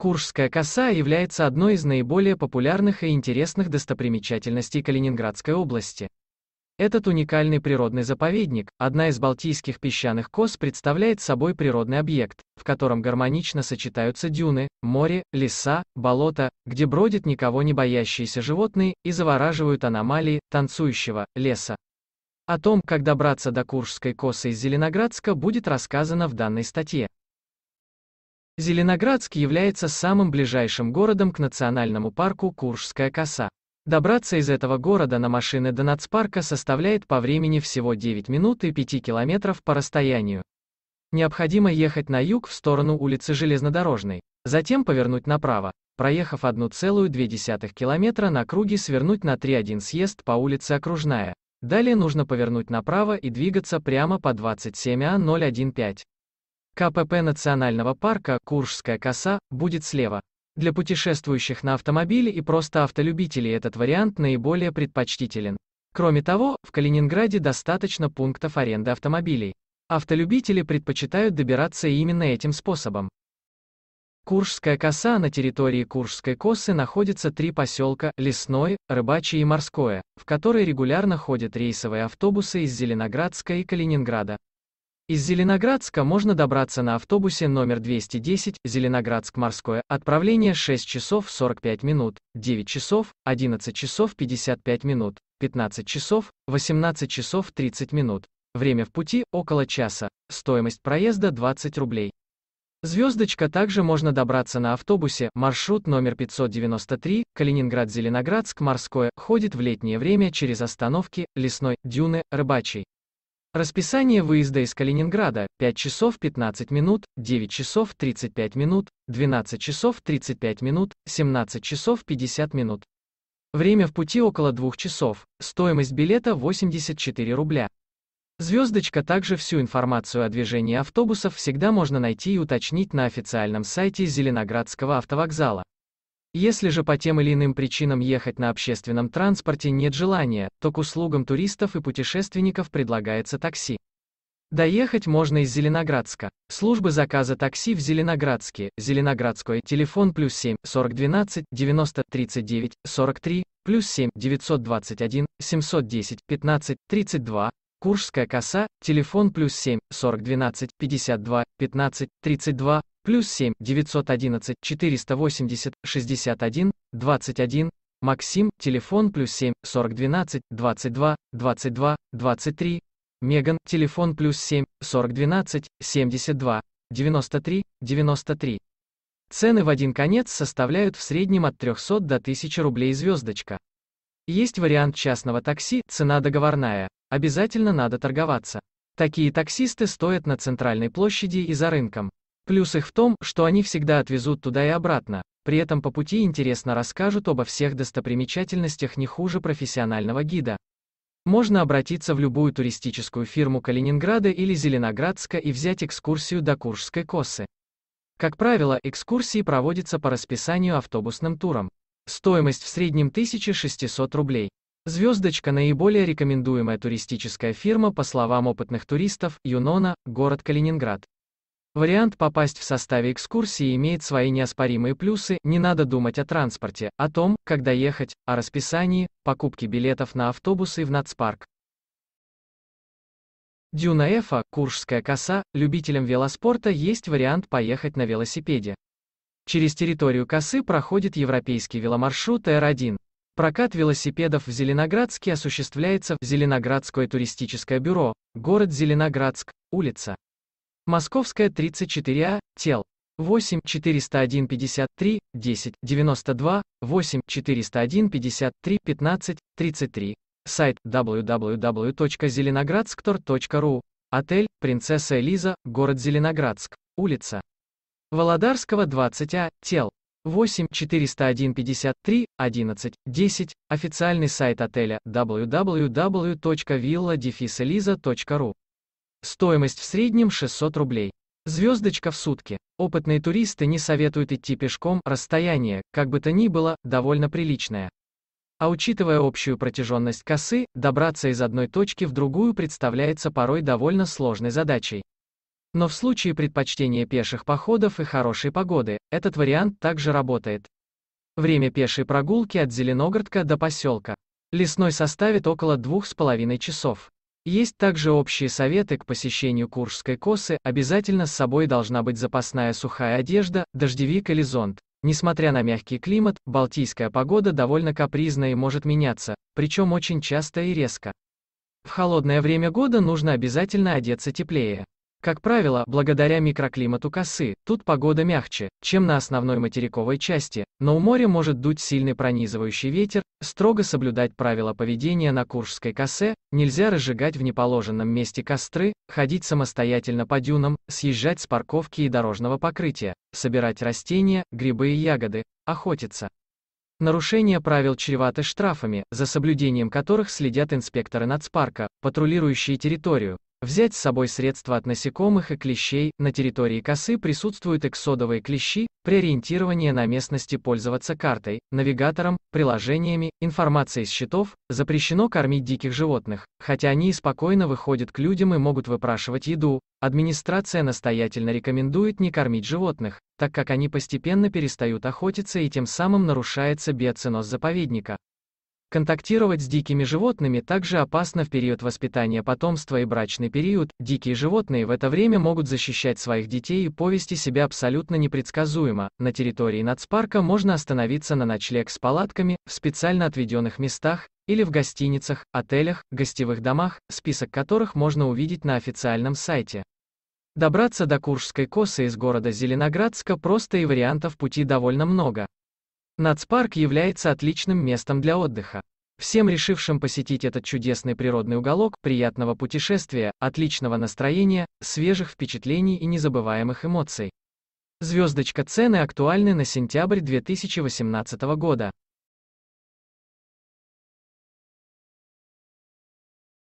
Куршская коса является одной из наиболее популярных и интересных достопримечательностей Калининградской области. Этот уникальный природный заповедник, одна из балтийских песчаных кос представляет собой природный объект, в котором гармонично сочетаются дюны, море, леса, болота, где бродят никого не боящиеся животные и завораживают аномалии танцующего леса. О том, как добраться до Куршской косы из Зеленоградска, будет рассказано в данной статье. Зеленоградск является самым ближайшим городом к национальному парку Куршская коса. Добраться из этого города на машины до нацпарка составляет по времени всего 9 минут и 5 километров по расстоянию. Необходимо ехать на юг в сторону улицы Железнодорожной, затем повернуть направо, проехав 1,2 километра на круге свернуть на 3-1 съезд по улице Окружная. Далее нужно повернуть направо и двигаться прямо по 27А015. КПП национального парка «Куршская коса» будет слева. Для путешествующих на автомобиле и просто автолюбителей этот вариант наиболее предпочтителен. Кроме того, в Калининграде достаточно пунктов аренды автомобилей. Автолюбители предпочитают добираться именно этим способом. Куршская коса На территории Куршской косы находятся три поселка – лесной, рыбачий и Морское, в которые регулярно ходят рейсовые автобусы из Зеленоградска и Калининграда. Из Зеленоградска можно добраться на автобусе номер 210 Зеленоградск-Морское, отправление 6 часов 45 минут, 9 часов, 11 часов 55 минут, 15 часов, 18 часов 30 минут. Время в пути – около часа, стоимость проезда – 20 рублей. Звездочка также можно добраться на автобусе, маршрут номер 593, Калининград-Зеленоградск-Морское, ходит в летнее время через остановки, Лесной, Дюны, Рыбачий. Расписание выезда из Калининграда – 5 часов 15 минут, 9 часов 35 минут, 12 часов 35 минут, 17 часов 50 минут. Время в пути около 2 часов, стоимость билета 84 рубля. Звездочка также всю информацию о движении автобусов всегда можно найти и уточнить на официальном сайте Зеленоградского автовокзала. Если же по тем или иным причинам ехать на общественном транспорте нет желания, то к услугам туристов и путешественников предлагается такси. Доехать можно из Зеленоградска. Службы заказа такси в Зеленоградске, Зеленоградское, телефон плюс 7 12 90 39 43, плюс 7 921 710 15 32, Куршская коса, телефон плюс 7 12 52 15 32, плюс 7 911 480 61 21 Максим, телефон плюс 7 4012 22 22 23 Меган, телефон плюс 7 4012 72 93 93 Цены в один конец составляют в среднем от 300 до 1000 рублей звездочка. Есть вариант частного такси, цена договорная, обязательно надо торговаться. Такие таксисты стоят на центральной площади и за рынком. Плюс их в том, что они всегда отвезут туда и обратно, при этом по пути интересно расскажут обо всех достопримечательностях не хуже профессионального гида. Можно обратиться в любую туристическую фирму Калининграда или Зеленоградска и взять экскурсию до Куршской косы. Как правило, экскурсии проводятся по расписанию автобусным туром. Стоимость в среднем 1600 рублей. Звездочка – наиболее рекомендуемая туристическая фирма, по словам опытных туристов, Юнона, город Калининград. Вариант попасть в составе экскурсии имеет свои неоспоримые плюсы, не надо думать о транспорте, о том, когда ехать, о расписании, покупке билетов на автобусы в нацпарк. Дюна Эфа, Куршская коса, любителям велоспорта есть вариант поехать на велосипеде. Через территорию косы проходит европейский веломаршрут R1. Прокат велосипедов в Зеленоградске осуществляется в Зеленоградское туристическое бюро, город Зеленоградск, улица. Московская 34А, тел. 8 401 53 10 92 8 401 53 15 33. Сайт www.zelenogradsktor.ru. Отель «Принцесса Элиза», город Зеленоградск, улица Володарского 20А, тел. 8 401 53 11 10. Официальный сайт отеля www.villadefiseliza.ru Стоимость в среднем 600 рублей. Звездочка в сутки. Опытные туристы не советуют идти пешком, расстояние, как бы то ни было, довольно приличное. А учитывая общую протяженность косы, добраться из одной точки в другую представляется порой довольно сложной задачей. Но в случае предпочтения пеших походов и хорошей погоды, этот вариант также работает. Время пешей прогулки от Зеленогородка до поселка. Лесной составит около 2,5 часов. Есть также общие советы к посещению Куршской косы, обязательно с собой должна быть запасная сухая одежда, дождевик или зонт. Несмотря на мягкий климат, балтийская погода довольно капризна и может меняться, причем очень часто и резко. В холодное время года нужно обязательно одеться теплее. Как правило, благодаря микроклимату косы, тут погода мягче, чем на основной материковой части, но у моря может дуть сильный пронизывающий ветер, Строго соблюдать правила поведения на Куршской косе, нельзя разжигать в неположенном месте костры, ходить самостоятельно по дюнам, съезжать с парковки и дорожного покрытия, собирать растения, грибы и ягоды, охотиться. Нарушение правил чревато штрафами, за соблюдением которых следят инспекторы нацпарка, патрулирующие территорию, Взять с собой средства от насекомых и клещей, на территории косы присутствуют эксодовые клещи, при ориентировании на местности пользоваться картой, навигатором, приложениями, информацией с счетов, запрещено кормить диких животных, хотя они и спокойно выходят к людям и могут выпрашивать еду, администрация настоятельно рекомендует не кормить животных, так как они постепенно перестают охотиться и тем самым нарушается биоценоз заповедника. Контактировать с дикими животными также опасно в период воспитания потомства и брачный период. Дикие животные в это время могут защищать своих детей и повести себя абсолютно непредсказуемо. На территории нацпарка можно остановиться на ночлег с палатками, в специально отведенных местах, или в гостиницах, отелях, гостевых домах, список которых можно увидеть на официальном сайте. Добраться до Куршской косы из города Зеленоградска просто и вариантов пути довольно много. Нацпарк является отличным местом для отдыха. Всем решившим посетить этот чудесный природный уголок, приятного путешествия, отличного настроения, свежих впечатлений и незабываемых эмоций. Звездочка цены актуальны на сентябрь 2018 года.